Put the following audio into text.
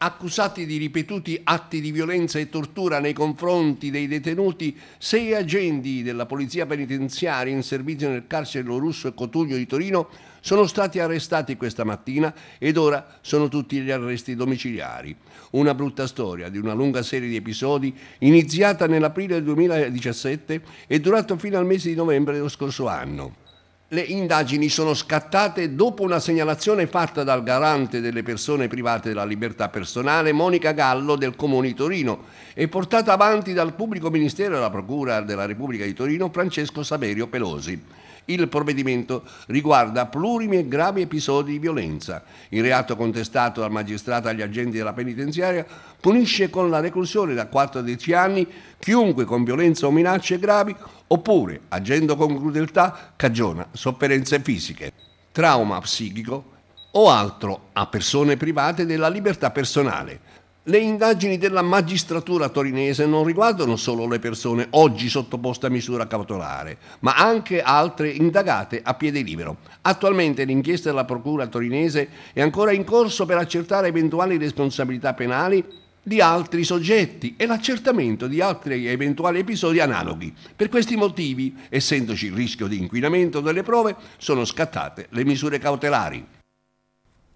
accusati di ripetuti atti di violenza e tortura nei confronti dei detenuti, sei agenti della polizia penitenziaria in servizio nel carcere russo e Cotugno di Torino sono stati arrestati questa mattina ed ora sono tutti gli arresti domiciliari. Una brutta storia di una lunga serie di episodi iniziata nell'aprile 2017 e durata fino al mese di novembre dello scorso anno le indagini sono scattate dopo una segnalazione fatta dal garante delle persone private della libertà personale Monica Gallo del Comune di Torino e portata avanti dal pubblico ministero della Procura della Repubblica di Torino Francesco Saverio Pelosi. Il provvedimento riguarda plurimi e gravi episodi di violenza. Il reato contestato dal magistrato agli agenti della penitenziaria punisce con la reclusione da 4 a 10 anni chiunque con violenza o minacce gravi oppure, agendo con crudeltà, cagiona sofferenze fisiche, trauma psichico o altro a persone private della libertà personale. Le indagini della magistratura torinese non riguardano solo le persone oggi sottoposte a misura cautelare, ma anche altre indagate a piede libero. Attualmente l'inchiesta della Procura torinese è ancora in corso per accertare eventuali responsabilità penali di altri soggetti e l'accertamento di altri eventuali episodi analoghi. Per questi motivi, essendoci il rischio di inquinamento delle prove, sono scattate le misure cautelari.